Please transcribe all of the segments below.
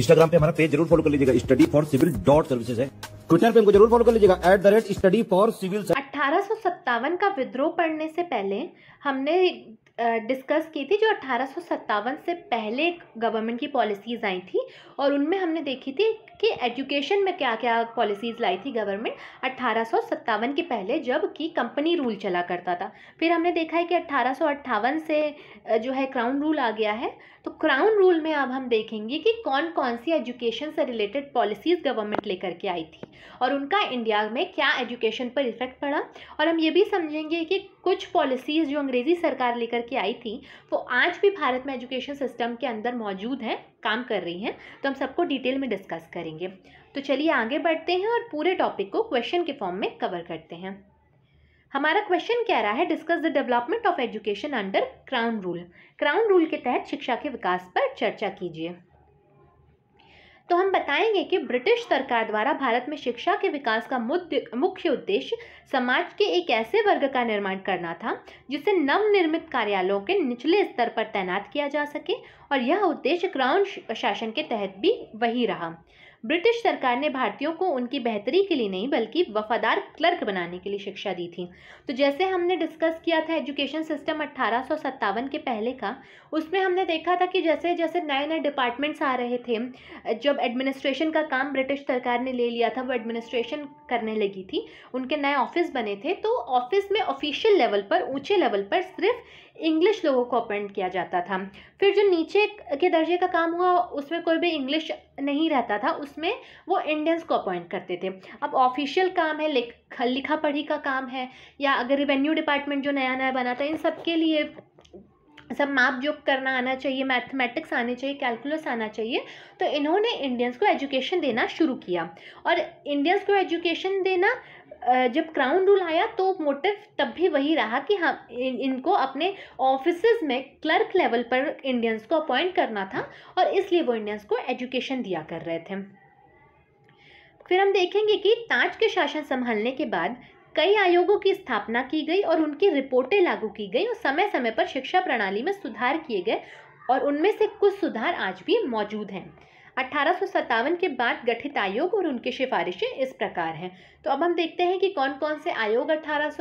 Instagram पे हमारा page जरूर फॉलो कर लीजिएगा study for civil dot services है ट्विटर पे हमको जरूर फॉलो कर लीजिएगा at the rate study for civil अठारह का विद्रोह पढ़ने से पहले हमने डिस्कस की थी जो अट्ठारह से पहले गवर्नमेंट की पॉलिसीज़ आई थी और उनमें हमने देखी थी कि एजुकेशन में क्या क्या पॉलिसीज़ लाई थी गवर्नमेंट अट्ठारह के पहले जब कि कंपनी रूल चला करता था फिर हमने देखा है कि अट्ठारह से जो है क्राउन रूल आ गया है तो क्राउन रूल में अब हम देखेंगे कि कौन कौन सी एजुकेशन से रिलेटेड पॉलिसीज़ गवर्नमेंट लेकर के आई थी और उनका इंडिया में क्या एजुकेशन पर इफ़ेक्ट पड़ा और हम ये भी समझेंगे कि कुछ पॉलिसीज़ जो अंग्रेज़ी सरकार लेकर के आई थी वो आज भी भारत में एजुकेशन सिस्टम के अंदर मौजूद हैं काम कर रही हैं तो हम सबको डिटेल में डिस्कस करेंगे तो चलिए आगे बढ़ते हैं और पूरे टॉपिक को क्वेश्चन के फॉर्म में कवर करते हैं हमारा क्वेश्चन क्या रहा है discuss the development of education under crown rule crown rule के तहत शिक्षा के विकास पर चर्चा कीजिए तो हम बताएंगे कि ब्रिटिश सरकार द्वारा भारत में शिक्षा के विकास का मुख्य उद्देश्य समाज के एक ऐसे वर्ग का निर्माण करना था जिसे नवनिर्मित कार्यालयों के निचले स्तर पर तैनात किया जा सके और यह उद्देश्य क्राउन शासन के तहत भी वही रहा ब्रिटिश सरकार ने भारतीयों को उनकी बेहतरी के लिए नहीं बल्कि वफादार क्लर्क बनाने के लिए शिक्षा दी थी तो जैसे हमने डिस्कस किया था एजुकेशन सिस्टम अट्ठारह के पहले का उसमें हमने देखा था कि जैसे जैसे नए नए डिपार्टमेंट्स आ रहे थे जब एडमिनिस्ट्रेशन का काम ब्रिटिश सरकार ने ले लिया था वो एडमिनिस्ट्रेशन करने लगी थी उनके नए ऑफिस बने थे तो ऑफिस में ऑफिशियल लेवल पर ऊंचे लेवल पर सिर्फ इंग्लिश लोगों को अपॉइंट किया जाता था फिर जो नीचे के दर्जे का काम हुआ उसमें कोई भी इंग्लिश नहीं रहता था उसमें वो इंडियंस को अपॉइंट करते थे अब ऑफिशियल काम है लिख लिखा पढ़ी का काम है या अगर रेवेन्यू डिपार्टमेंट जो नया नया बना था तो इन सब के लिए सब माप जोक करना आना चाहिए मैथमेटिक्स आने चाहिए कैलकुलस आना चाहिए तो इन्होंने इंडियंस को एजुकेशन देना शुरू किया और इंडियंस को एजुकेशन देना जब क्राउन रूल आया तो मोटिव तब भी वही रहा कि हम हाँ, इनको अपने ऑफिस में क्लर्क लेवल पर इंडियंस को अपॉइंट करना था और इसलिए वो इंडियंस को एजुकेशन दिया कर रहे थे फिर हम देखेंगे कि ताज के शासन संभालने के बाद कई आयोगों की स्थापना की गई और उनकी रिपोर्टें लागू की गई और समय समय पर शिक्षा प्रणाली में सुधार किए गए और उनमें से कुछ सुधार आज भी मौजूद हैं अट्ठारह के बाद गठित आयोग और उनकी सिफारिशें इस प्रकार हैं तो अब हम देखते हैं कि कौन कौन से आयोग अट्ठारह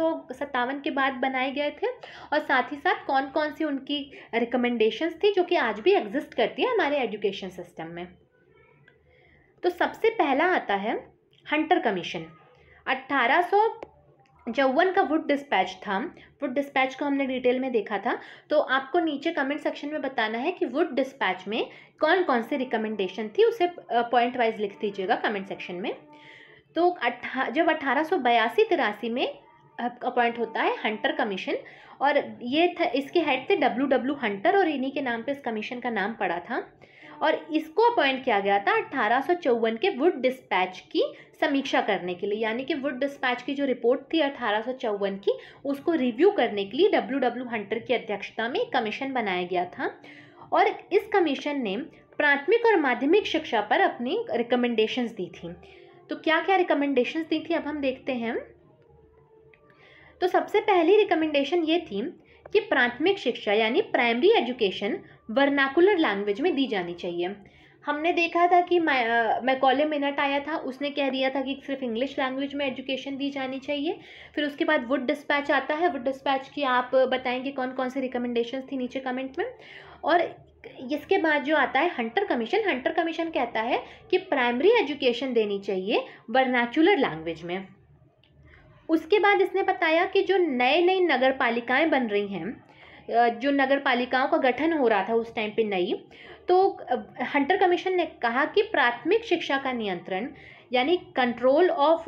के बाद बनाए गए थे और साथ ही साथ कौन कौन सी उनकी रिकमेंडेशंस थी जो कि आज भी एग्जिस्ट करती है हमारे एजुकेशन सिस्टम में तो सबसे पहला आता है हंटर कमीशन अट्ठारह चौवन का वुड डिस्पैच था वुड डिस्पैच को हमने डिटेल में देखा था तो आपको नीचे कमेंट सेक्शन में बताना है कि वुड डिस्पैच में कौन कौन से रिकमेंडेशन थी उसे पॉइंट वाइज लिख दीजिएगा कमेंट सेक्शन में तो अट्ठा जब अट्ठारह सौ बयासी तिरासी में अपॉइंट होता है हंटर कमीशन और ये था इसके हेड थे डब्ल्यू डब्ल्यू हंटर और इन्हीं के नाम पे इस कमीशन का नाम पड़ा था और इसको अपॉइंट किया गया था अठारह के वुड डिस्पैच की समीक्षा करने के लिए यानी कि वुड डिस्पैच की जो रिपोर्ट थी अठारह की उसको रिव्यू करने के लिए डब्ल्यू डब्ल्यू हंटर की अध्यक्षता में कमीशन बनाया गया था और इस कमीशन ने प्राथमिक और माध्यमिक शिक्षा पर अपनी रिकमेंडेशंस दी थी तो क्या क्या रिकमेंडेशंस दी थी अब हम देखते हैं तो सबसे पहली रिकमेंडेशन ये थी कि प्राथमिक शिक्षा यानी प्राइमरी एजुकेशन वर्नाकुलर लैंग्वेज में दी जानी चाहिए हमने देखा था कि मैकॉले मिनट आया था उसने कह दिया था कि सिर्फ इंग्लिश लैंग्वेज में एजुकेशन दी जानी चाहिए फिर उसके बाद वुड डिस्पैच आता है वुड डिस्पैच की आप बताएंगे कौन कौन से रिकमेंडेशन थी नीचे कमेंट में और इसके बाद जो आता है हंटर कमीशन हंटर कमीशन कहता है कि प्राइमरी एजुकेशन देनी चाहिए वर्नाचुलर लैंग्वेज में उसके बाद इसने बताया कि जो नए नए नगर पालिकाएँ बन रही हैं जो नगर पालिकाओं का गठन हो रहा था उस टाइम पे नई तो हंटर कमीशन ने कहा कि प्राथमिक शिक्षा का नियंत्रण यानी control of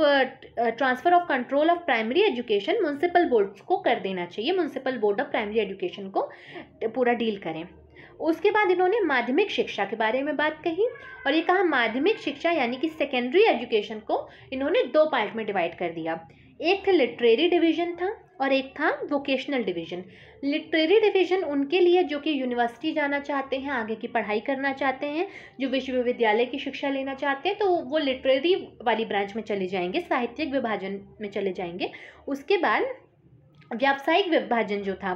transfer of control of primary education municipal boards को कर देना चाहिए municipal board of primary education को पूरा डील करें उसके बाद इन्होंने माध्यमिक शिक्षा के बारे में बात कही और ये कहा माध्यमिक शिक्षा यानी कि सेकेंडरी एजुकेशन को इन्होंने दो पार्ट में डिवाइड कर दिया एक लिटरेरी डिवीज़न था और एक था वोकेशनल डिवीज़न लिटरेरी डिवीज़न उनके लिए जो कि यूनिवर्सिटी जाना चाहते हैं आगे की पढ़ाई करना चाहते हैं जो विश्वविद्यालय की शिक्षा लेना चाहते हैं तो वो लिटरेरी वाली ब्रांच में चले जाएंगे साहित्यिक विभाजन में चले जाएंगे उसके बाद व्यावसायिक विभाजन जो था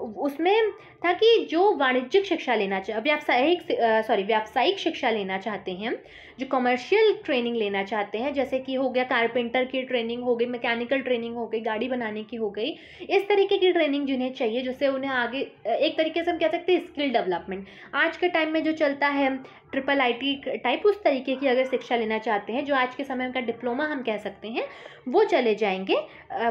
उसमें था कि जो वाणिज्यिक शिक्षा लेना चाह व्यावसायिक सॉरी व्यावसायिक शिक्षा लेना चाहते हैं जो कमर्शियल ट्रेनिंग लेना चाहते हैं जैसे कि हो गया कारपेंटर की ट्रेनिंग हो गई मैकेनिकल ट्रेनिंग हो गई गाड़ी बनाने की हो गई इस तरीके की ट्रेनिंग जिन्हें चाहिए जिससे उन्हें आगे एक तरीके से हम कह सकते हैं स्किल डेवलपमेंट आज के टाइम में जो चलता है ट्रिपल आई टाइप उस तरीके की अगर शिक्षा लेना चाहते हैं जो आज के समय का डिप्लोमा हम कह सकते हैं वो चले जाएंगे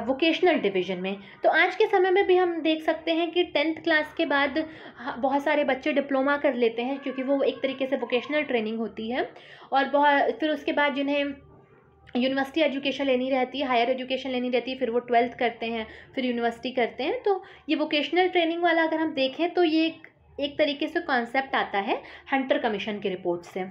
वोकेशनल डिवीजन में तो आज के समय में भी हम देख सकते हैं कि कि टेंथ क्लास के बाद हाँ, बहुत सारे बच्चे डिप्लोमा कर लेते हैं क्योंकि वो एक तरीके से वोकेशनल ट्रेनिंग होती है और बहुत फिर उसके बाद जिन्हें यूनिवर्सिटी एजुकेशन लेनी रहती है हायर एजुकेशन लेनी रहती है फिर वो ट्वेल्थ करते हैं फिर यूनिवर्सिटी करते हैं तो ये वोकेशनल ट्रेनिंग वाला अगर हम देखें तो ये एक, एक तरीके से कॉन्सेप्ट आता है हंटर कमीशन की रिपोर्ट से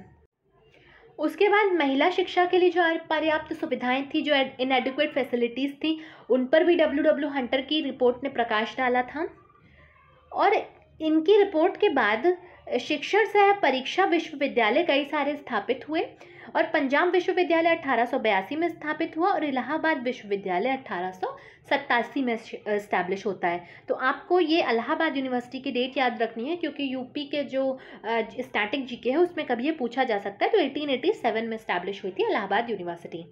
उसके बाद महिला शिक्षा के लिए जो पर्याप्त सुविधाएं थी जो इनएडिकुएट फैसिलिटीज़ थी उन पर भी डब्ल्यू डब्ल्यू हंटर की रिपोर्ट ने प्रकाश डाला था और इनकी रिपोर्ट के बाद शिक्षण सह परीक्षा विश्वविद्यालय कई सारे स्थापित हुए और पंजाब विश्वविद्यालय अठारह में स्थापित हुआ और इलाहाबाद विश्वविद्यालय अठारह में इस्टेब्लिश होता है तो आपको ये इलाहाबाद यूनिवर्सिटी की डेट याद रखनी है क्योंकि यूपी के जो स्टैटिक जीके है उसमें कभी ये पूछा जा सकता है तो 1887 में इस्टेब्लिश हुई थी इलाहाबाद यूनिवर्सिटी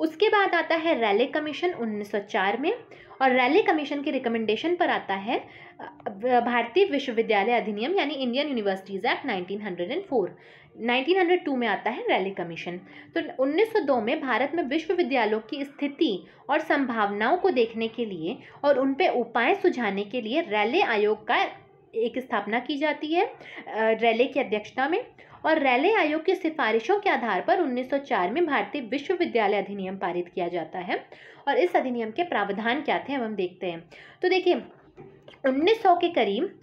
उसके बाद आता है रैले कमीशन 1904 में और रैले कमीशन की रिकमेंडेशन पर आता है भारतीय विश्वविद्यालय अधिनियम यानी इंडियन यूनिवर्सिटीज़ एक्ट 1904 1902 में आता है रैले कमीशन तो 1902 में भारत में विश्वविद्यालयों की स्थिति और संभावनाओं को देखने के लिए और उन पर उपाय सुझाने के लिए रैले आयोग का एक स्थापना की जाती है रैले की अध्यक्षता में और रैले आयोग की सिफारिशों के आधार पर 1904 में भारतीय विश्वविद्यालय अधिनियम पारित किया जाता है और इस अधिनियम के प्रावधान क्या थे हम देखते हैं तो देखिए 1900 के करीब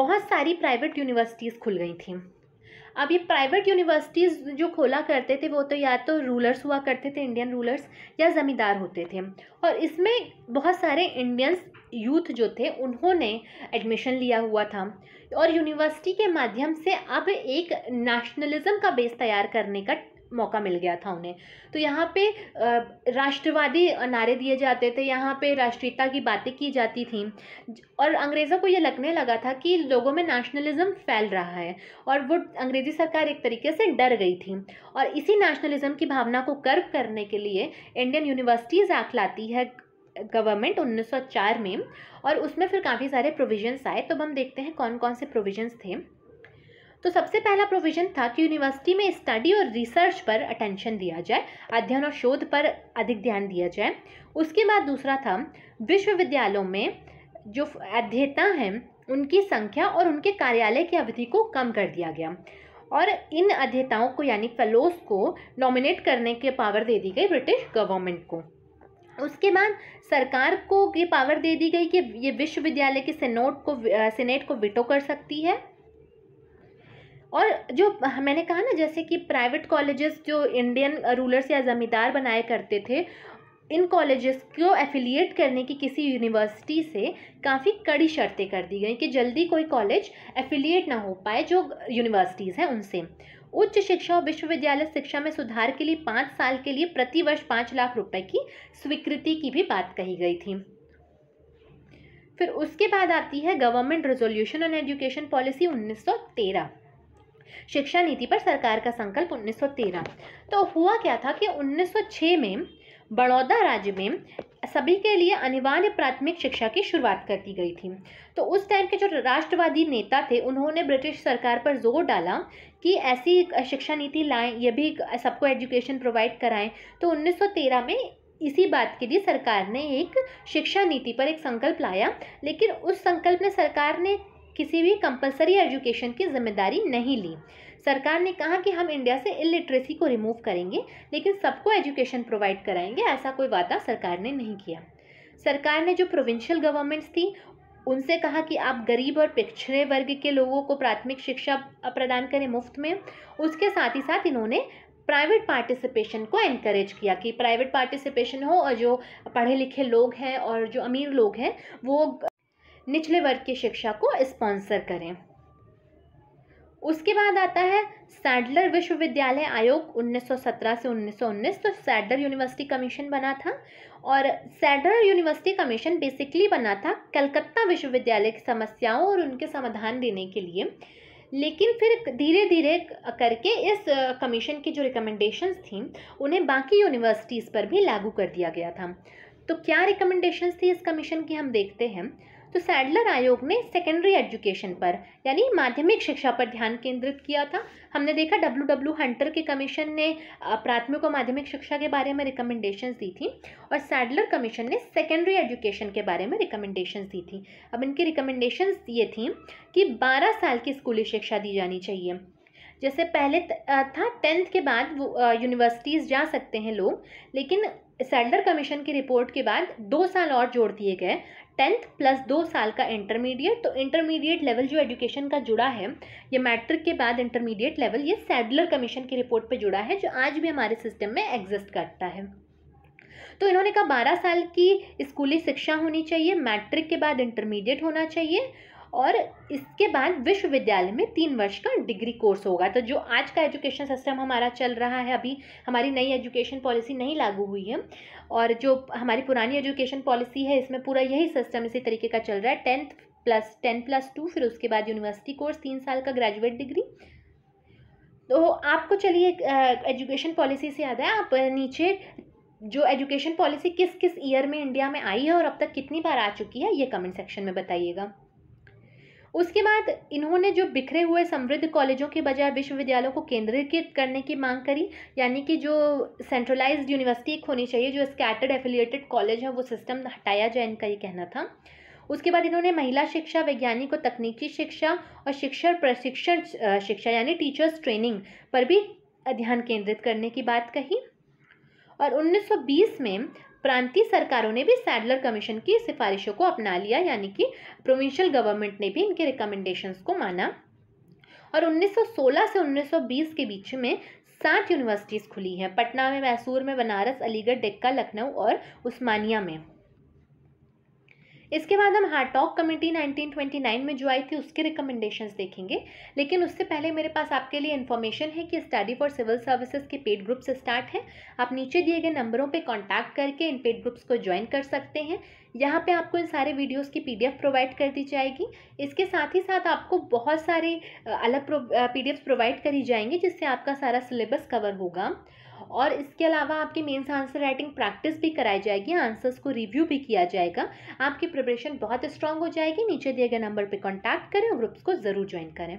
बहुत सारी प्राइवेट यूनिवर्सिटीज़ खुल गई थी अब ये प्राइवेट यूनिवर्सिटीज़ जो खोला करते थे वो तो या तो रूलर्स हुआ करते थे इंडियन रूलर्स या ज़मींदार होते थे और इसमें बहुत सारे इंडियंस यूथ जो थे उन्होंने एडमिशन लिया हुआ था और यूनिवर्सिटी के माध्यम से अब एक नेशनलिज़म का बेस तैयार करने का मौका मिल गया था उन्हें तो यहाँ पे राष्ट्रवादी नारे दिए जाते थे यहाँ पे राष्ट्रीयता की बातें की जाती थी और अंग्रेज़ों को ये लगने लगा था कि लोगों में नेशनलिज्म फैल रहा है और वो अंग्रेज़ी सरकार एक तरीके से डर गई थी और इसी नेशनलिज्म की भावना को कर्व करने के लिए इंडियन यूनिवर्सिटीज़ एक्ट लाती है गवर्नमेंट 1904 में और उसमें फिर काफ़ी सारे प्रोविजंस आए तो अब हम देखते हैं कौन कौन से प्रोविजंस थे तो सबसे पहला प्रोविज़न था कि यूनिवर्सिटी में स्टडी और रिसर्च पर अटेंशन दिया जाए अध्ययन और शोध पर अधिक ध्यान दिया जाए उसके बाद दूसरा था विश्वविद्यालयों में जो अध्येता हैं उनकी संख्या और उनके कार्यालय की अवधि को कम कर दिया गया और इन अध्येताओं को यानी फेलोज को नॉमिनेट करने के पावर दे दी गई ब्रिटिश गवर्नमेंट को उसके बाद सरकार को ये पावर दे दी गई कि ये विश्वविद्यालय के सेनोट को सेनेट को विटो कर सकती है और जो मैंने कहा ना जैसे कि प्राइवेट कॉलेजेस जो इंडियन रूलर्स या ज़मींदार बनाए करते थे इन कॉलेजेस को एफिलिएट करने की किसी यूनिवर्सिटी से काफ़ी कड़ी शर्तें कर दी गई कि जल्दी कोई कॉलेज एफिलिएट ना हो पाए जो यूनिवर्सिटीज़ हैं उनसे उच्च शिक्षा और विश्वविद्यालय शिक्षा में सुधार के लिए पाँच साल के लिए प्रतिवर्ष पाँच लाख रुपए की स्वीकृति की भी बात कही गई थी फिर उसके बाद आती है government resolution on education policy उन्नीस शिक्षा नीति पर सरकार का संकल्प 1913 तो हुआ क्या था कि 1906 में बड़ौदा राज्य में सभी के लिए अनिवार्य प्राथमिक शिक्षा की शुरुआत कर दी गई थी तो उस टाइम के जो राष्ट्रवादी नेता थे उन्होंने ब्रिटिश सरकार पर जोर डाला कि ऐसी शिक्षा नीति लाएं ये भी सबको एजुकेशन प्रोवाइड कराएं तो 1913 में इसी बात के लिए सरकार ने एक शिक्षा नीति पर एक संकल्प लाया लेकिन उस संकल्प में सरकार ने किसी भी कंपलसरी एजुकेशन की जिम्मेदारी नहीं ली सरकार ने कहा कि हम इंडिया से इलिटरेसी को रिमूव करेंगे लेकिन सबको एजुकेशन प्रोवाइड कराएंगे ऐसा कोई वादा सरकार ने नहीं किया सरकार ने जो प्रोविंशियल गवर्नमेंट्स थी उनसे कहा कि आप गरीब और पिछड़े वर्ग के लोगों को प्राथमिक शिक्षा प्रदान करें मुफ्त में उसके साथ ही साथ इन्होंने प्राइवेट पार्टिसिपेशन को इनक्रेज किया कि प्राइवेट पार्टिसिपेशन हो और जो पढ़े लिखे लोग हैं और जो अमीर लोग हैं वो निचले वर्ग की शिक्षा को स्पॉन्सर करें उसके बाद आता है सैडलर विश्वविद्यालय आयोग 1917 से 1919 तो सैडलर यूनिवर्सिटी कमीशन बना था और सैडलर यूनिवर्सिटी कमीशन बेसिकली बना था कलकत्ता विश्वविद्यालय की समस्याओं और उनके समाधान देने के लिए लेकिन फिर धीरे धीरे करके इस कमीशन की जो रिकमेंडेशंस थी उन्हें बाकी यूनिवर्सिटीज़ पर भी लागू कर दिया गया था तो क्या रिकमेंडेशंस थी इस कमीशन की हम देखते हैं तो सैडलर आयोग ने सेकेंडरी एजुकेशन पर यानी माध्यमिक शिक्षा पर ध्यान केंद्रित किया था हमने देखा डब्ल्यू डब्ल्यू हंटर के कमीशन ने प्राथमिक और माध्यमिक शिक्षा के बारे में रिकमेंडेशंस दी थी और सैडलर कमीशन ने सेकेंडरी एजुकेशन के बारे में रिकमेंडेशंस दी थी अब इनकी रिकमेंडेशंस ये थी कि बारह साल की स्कूली शिक्षा दी जानी चाहिए जैसे पहले था टेंथ के बाद वो यूनिवर्सिटीज़ जा सकते हैं लोग लेकिन सैडलर कमीशन की रिपोर्ट के बाद दो साल और जोड़ दिए गए टेंथ प्लस दो साल का इंटरमीडिएट तो इंटरमीडिएट लेवल जो एजुकेशन का जुड़ा है ये मैट्रिक के बाद इंटरमीडिएट लेवल ये सैडलर कमीशन की रिपोर्ट पे जुड़ा है जो आज भी हमारे सिस्टम में एग्जिस्ट करता है तो इन्होंने कहा बारह साल की स्कूली शिक्षा होनी चाहिए मैट्रिक के बाद इंटरमीडिएट होना चाहिए और इसके बाद विश्वविद्यालय में तीन वर्ष का डिग्री कोर्स होगा तो जो आज का एजुकेशन सिस्टम हमारा चल रहा है अभी हमारी नई एजुकेशन पॉलिसी नहीं लागू हुई है और जो हमारी पुरानी एजुकेशन पॉलिसी है इसमें पूरा यही सिस्टम इसी तरीके का चल रहा है tenth plus ten plus two फिर उसके बाद यूनिवर्सिटी कोर्स तीन साल का ग्रेजुएट डिग्री तो आपको चलिए एजुकेशन पॉलिसी से याद है आप नीचे जो एजुकेशन पॉलिसी किस किस ईयर में इंडिया में आई है और अब तक कितनी बार आ चुकी है ये कमेंट सेक्शन में बताइएगा उसके बाद इन्होंने जो बिखरे हुए समृद्ध कॉलेजों के बजाय विश्वविद्यालयों को केंद्रीकृत करने की मांग करी यानी कि जो सेंट्रलाइज्ड यूनिवर्सिटी एक होनी चाहिए जो स्कैटर्ड एफिलिएटेड कॉलेज है वो सिस्टम हटाया जाए इनका ये कहना था उसके बाद इन्होंने महिला शिक्षा वैज्ञानिक और तकनीकी शिक्षा और शिक्षा प्रशिक्षण शिक्षा यानी टीचर्स ट्रेनिंग पर भी ध्यान केंद्रित करने की बात कही और 1920 में प्रांतीय सरकारों ने भी सैडलर कमीशन की सिफारिशों को अपना लिया यानी कि प्रोविंशियल गवर्नमेंट ने भी इनके रिकमेंडेशंस को माना और 1916 से 1920 के बीच में सात यूनिवर्सिटीज़ खुली हैं पटना में मैसूर में बनारस अलीगढ़ डेक्का लखनऊ और उस्मानिया में इसके बाद हम हार्टॉक कमेटी 1929 में जो आई थी उसके रिकमेंडेशंस देखेंगे लेकिन उससे पहले मेरे पास आपके लिए इन्फॉर्मेशन है कि स्टडी फॉर सिविल सर्विसेज के पेड ग्रुप्स स्टार्ट हैं आप नीचे दिए गए नंबरों पर कॉन्टैक्ट करके इन पेड ग्रुप्स को ज्वाइन कर सकते हैं यहाँ पे आपको इन सारे वीडियोस की पीडीएफ प्रोवाइड कर दी जाएगी इसके साथ ही साथ आपको बहुत सारे अलग पीडीएफ्स प्रोवाइड करी जाएंगी जिससे आपका सारा सिलेबस कवर होगा और इसके अलावा आपकी मेन्स आंसर राइटिंग प्रैक्टिस भी कराई जाएगी आंसर्स को रिव्यू भी किया जाएगा आपकी प्रिपरेशन बहुत स्ट्रांग हो जाएगी नीचे दिए गए नंबर पर कॉन्टैक्ट करें और ग्रुप्स को ज़रूर ज्वाइन करें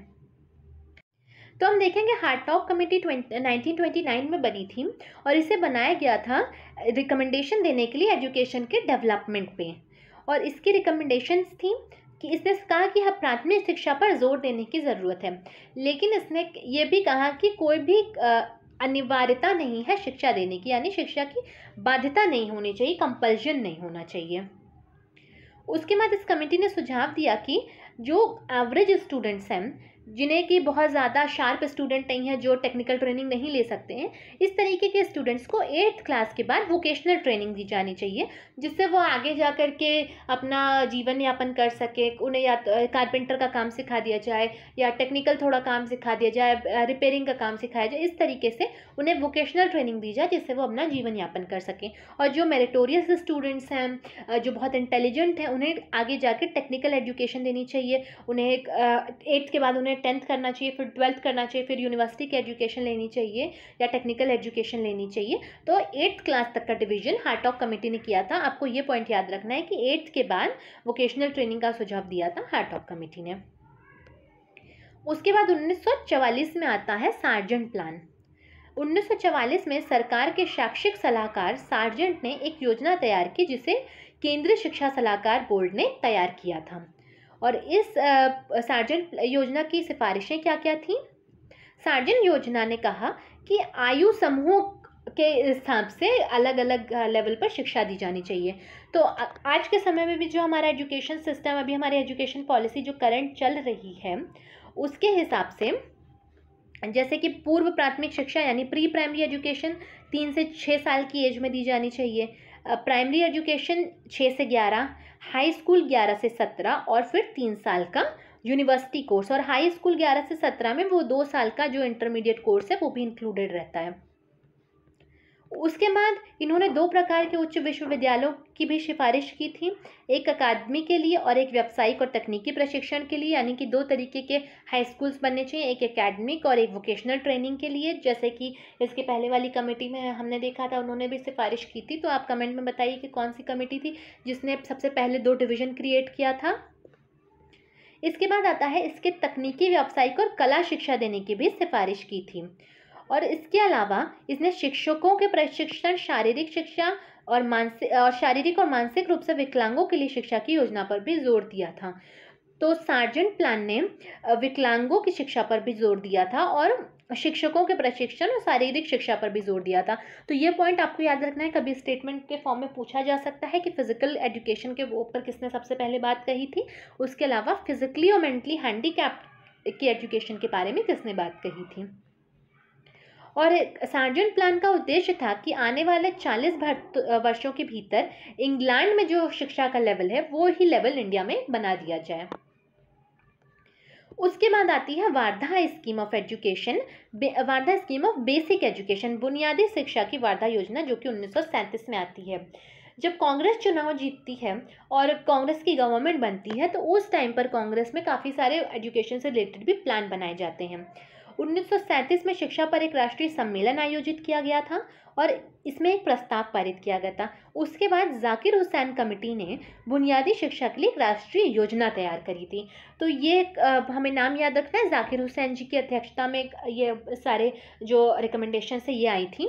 तो हम देखेंगे top committee nineteen twenty nine में बनी थी और इसे बनाया गया था रिकमेंडेशन देने के लिए एजुकेशन के डेवलपमेंट पे और इसकी रिकमेंडेशंस थी कि इसने कहा कि हम प्राथमिक शिक्षा पर जोर देने की ज़रूरत है लेकिन इसने ये भी कहा कि कोई भी अनिवार्यता नहीं है शिक्षा देने की यानी शिक्षा की बाध्यता नहीं होनी चाहिए कंपल्शन नहीं होना चाहिए उसके बाद इस कमेटी ने सुझाव दिया कि जो एवरेज स्टूडेंट्स हैं जिन्हें कि बहुत ज़्यादा शार्प स्टूडेंट नहीं है जो टेक्निकल ट्रेनिंग नहीं ले सकते हैं इस तरीके के स्टूडेंट्स को एट्थ क्लास के बाद वोकेशनल ट्रेनिंग दी जानी चाहिए जिससे वो आगे जा कर के अपना जीवन यापन कर सके उन्हें या कारपेंटर तो, का काम सिखा दिया जाए या टेक्निकल थोड़ा काम सिखा दिया जाए रिपेयरिंग का काम सिखाया जाए इस तरीके से उन्हें वोकेशनल ट्रेनिंग दी जाए जिससे वो अपना जीवन यापन कर सकें और जो मेरेटोरियस स्टूडेंट्स हैं जो बहुत इंटेलिजेंट हैं उन्हें आगे जा टेक्निकल एजुकेशन देनी चाहिए उन्हें एट्थ के बाद उन्हें हमें टेंथ करना चाहिए फिर ट्वेल्थ करना चाहिए फिर यूनिवर्सिटी की एजुकेशन लेनी चाहिए या टेक्निकल एजुकेशन लेनी चाहिए तो एट्थ क्लास तक का डिवीजन हार्ट ऑफ कमेटी ने किया था आपको ये पॉइंट याद रखना है कि एट्थ के बाद वोकेशनल ट्रेनिंग का सुझाव दिया था हार्ट ऑफ कमेटी ने उसके बाद उन्नीस में आता है सार्जेंट प्लान 1944 में सरकार के शैक्षिक सलाहकार सार्जेंट ने एक योजना तैयार की जिसे केंद्रीय शिक्षा सलाहकार बोर्ड ने तैयार किया था और इस सार्जन योजना की सिफारिशें क्या क्या थीं सार्जन योजना ने कहा कि आयु समूहों के हिसाब से अलग अलग लेवल पर शिक्षा दी जानी चाहिए तो आज के समय में भी जो हमारा एजुकेशन सिस्टम अभी हमारी एजुकेशन पॉलिसी जो करंट चल रही है उसके हिसाब से जैसे कि पूर्व प्राथमिक शिक्षा यानी प्री प्राइमरी एजुकेशन तीन से छः साल की एज में दी जानी चाहिए प्राइमरी एजुकेशन छः से ग्यारह हाई स्कूल ग्यारह से सत्रह और फिर तीन साल का यूनिवर्सिटी कोर्स और हाई स्कूल ग्यारह से सत्रह में वो दो साल का जो इंटरमीडिएट कोर्स है वो भी इंक्लूडेड रहता है उसके बाद इन्होंने दो प्रकार के उच्च विश्वविद्यालयों की भी सिफारिश की थी एक अकादमी के लिए और एक व्यावसायिक और तकनीकी प्रशिक्षण के लिए यानी कि दो तरीके के हाई स्कूल्स बनने चाहिए एक एकेडमिक और एक वोकेशनल ट्रेनिंग के लिए जैसे कि इसके पहले वाली कमेटी में हमने देखा था उन्होंने भी सिफारिश की थी तो आप कमेंट में बताइए कि कौन सी कमेटी थी जिसने सबसे पहले दो डिविजन क्रिएट किया था इसके बाद आता है इसके तकनीकी व्यावसायिक और कला शिक्षा देने की भी सिफारिश की थी और इसके अलावा इसने शिक्षकों के प्रशिक्षण शारीरिक शिक्षा और मानसिक और शारीरिक और मानसिक रूप से विकलांगों के लिए शिक्षा की योजना पर भी जोर दिया था तो सार्जेंट प्लान ने विकलांगों की शिक्षा पर भी जोर दिया था और शिक्षकों के प्रशिक्षण और शारीरिक शिक्षा पर भी जोर दिया था तो ये पॉइंट आपको याद रखना है कभी स्टेटमेंट के फॉर्म में पूछा जा सकता है कि फिजिकल एजुकेशन के ऊपर किसने सबसे पहले बात कही थी उसके अलावा फिजिकली और मेंटली हैंडीकैप्ट की एजुकेशन के बारे में किसने बात कही थी और सार्जन प्लान का उद्देश्य था कि आने वाले 40 वर्षों के भीतर इंग्लैंड में जो शिक्षा का लेवल है वो ही लेवल इंडिया में बना दिया जाए उसके बाद आती है Wardha scheme of education Wardha scheme of basic education बुनियादी शिक्षा की वार्धा योजना जो कि उन्नीस में आती है जब कांग्रेस चुनाव जीतती है और कांग्रेस की गवर्नमेंट बनती है तो उस टाइम पर कांग्रेस में काफ़ी सारे एजुकेशन से रिलेटेड भी प्लान बनाए जाते हैं 1937 में शिक्षा पर एक राष्ट्रीय सम्मेलन आयोजित किया गया था और इसमें एक प्रस्ताव पारित किया गया था उसके बाद जाकिर हुसैन कमेटी ने बुनियादी शिक्षा के लिए एक राष्ट्रीय योजना तैयार करी थी तो ये हमें नाम याद रखना है जाकिर हुसैन जी की अध्यक्षता में ये सारे जो रिकमेंडेशन है ये आई थी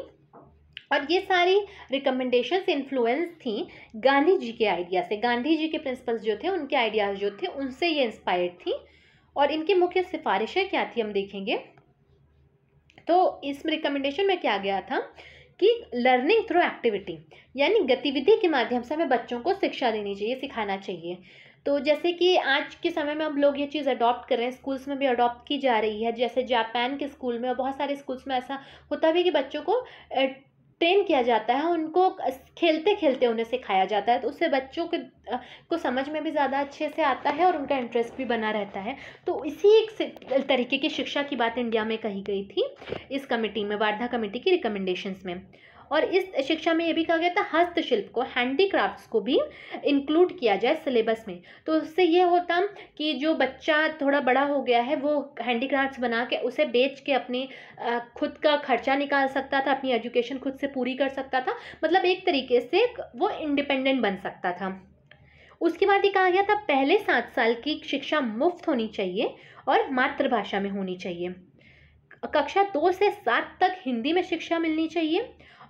और ये सारी रिकमेंडेशंस इन्फ्लुएंस थी गांधी जी के आइडिया से गांधी जी के प्रिंसिपल्स जो थे उनके आइडियाज़ जो थे उनसे ये इंस्पायर्ड थी और इनकी मुख्य सिफारिशें क्या थी हम देखेंगे तो इस रिकमेंडेशन में क्या गया था कि लर्निंग थ्रू एक्टिविटी यानी गतिविधि के माध्यम से हमें बच्चों को शिक्षा देनी चाहिए सिखाना चाहिए तो जैसे कि आज के समय में हम लोग ये चीज़ अडॉप्ट कर रहे हैं स्कूल्स में भी अडॉप्ट की जा रही है जैसे जापान के स्कूल में और बहुत सारे स्कूल्स में ऐसा होता भी कि बच्चों को ट्रेन किया जाता है उनको खेलते खेलते उन्हें सिखाया जाता है तो उससे बच्चों के को समझ में भी ज़्यादा अच्छे से आता है और उनका इंटरेस्ट भी बना रहता है तो इसी एक तरीके की शिक्षा की बात इंडिया में कही गई थी इस कमेटी में वार्धा कमेटी की रिकमेंडेशंस में और इस शिक्षा में ये भी कहा गया था हस्तशिल्प को हैंडीक्राफ्ट्स को भी इंक्लूड किया जाए सिलेबस में तो उससे ये होता कि जो बच्चा थोड़ा बड़ा हो गया है वो हैंडीक्राफ्ट्स बना के उसे बेच के अपने खुद का खर्चा निकाल सकता था अपनी एजुकेशन खुद से पूरी कर सकता था मतलब एक तरीके से वो इंडिपेंडेंट बन सकता था उसके बाद ये कहा गया था पहले सात साल की शिक्षा मुफ्त होनी चाहिए और मातृभाषा में होनी चाहिए कक्षा दो से सात तक हिंदी में शिक्षा मिलनी चाहिए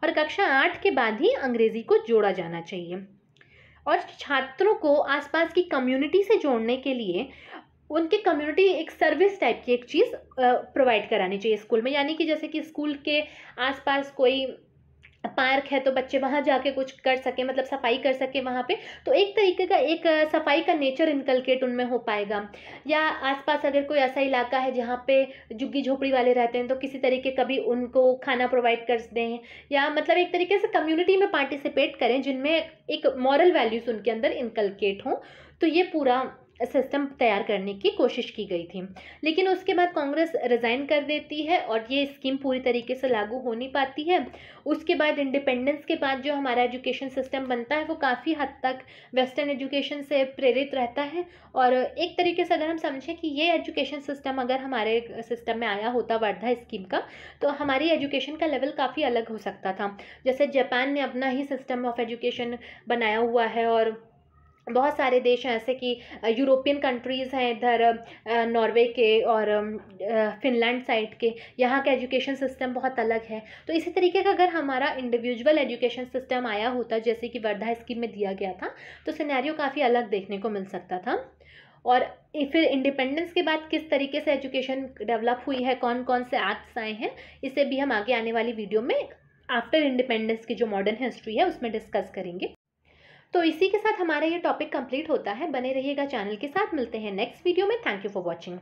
और कक्षा आठ के बाद ही अंग्रेजी को जोड़ा जाना चाहिए और छात्रों को आसपास की कम्युनिटी से जोड़ने के लिए उनके कम्युनिटी एक सर्विस टाइप की एक चीज़ प्रोवाइड करानी चाहिए स्कूल में यानी कि जैसे कि स्कूल के आसपास कोई पार्क है तो बच्चे वहाँ जाके कुछ कर सके मतलब सफाई कर सके वहाँ पे तो एक तरीके का एक सफाई का नेचर इनकलकेट उनमें हो पाएगा या आसपास अगर कोई ऐसा इलाका है जहाँ पे झुग्गी झोपड़ी वाले रहते हैं तो किसी तरीके कभी उनको खाना प्रोवाइड कर दें या मतलब एक तरीके से कम्युनिटी में पार्टिसिपेट करें जिनमें एक मॉरल वैल्यूज़ उनके अंदर इनकलकेट हों तो ये पूरा सिस्टम तैयार करने की कोशिश की गई थी लेकिन उसके बाद कांग्रेस रिज़ाइन कर देती है और ये स्कीम पूरी तरीके से लागू हो नहीं पाती है उसके बाद इंडिपेंडेंस के बाद जो हमारा एजुकेशन सिस्टम बनता है वो काफ़ी हद तक वेस्टर्न एजुकेशन से प्रेरित रहता है और एक तरीके से अगर हम समझें कि ये एजुकेशन सिस्टम अगर हमारे सिस्टम में आया होता वर्धा स्कीम का तो हमारी एजुकेशन का लेवल काफ़ी अलग हो सकता था जैसे जापान ने अपना ही सिस्टम ऑफ एजुकेशन बनाया हुआ है और बहुत सारे देश हैं ऐसे कि यूरोपियन कंट्रीज़ हैं इधर नॉर्वे के और फिनलैंड साइड के यहाँ का एजुकेशन सिस्टम बहुत अलग है तो इसी तरीके का अगर हमारा इंडिविजुअल एजुकेशन सिस्टम आया होता जैसे कि वर्धा स्कीम में दिया गया था तो सिनेरियो काफ़ी अलग देखने को मिल सकता था और फिर इंडिपेंडेंस के बाद किस तरीके से एजुकेशन डेवलप हुई है कौन कौन से एक्ट्स आए हैं इसे भी हम आगे आने वाली वीडियो में आफ्टर इंडिपेंडेंस की जो मॉडर्न हिस्ट्री है उसमें डिस्कस करेंगे तो इसी के साथ हमारा ये टॉपिक कंप्लीट होता है बने रहिएगा चैनल के साथ मिलते हैं नेक्स्ट वीडियो में थैंक यू फॉर वॉचिंग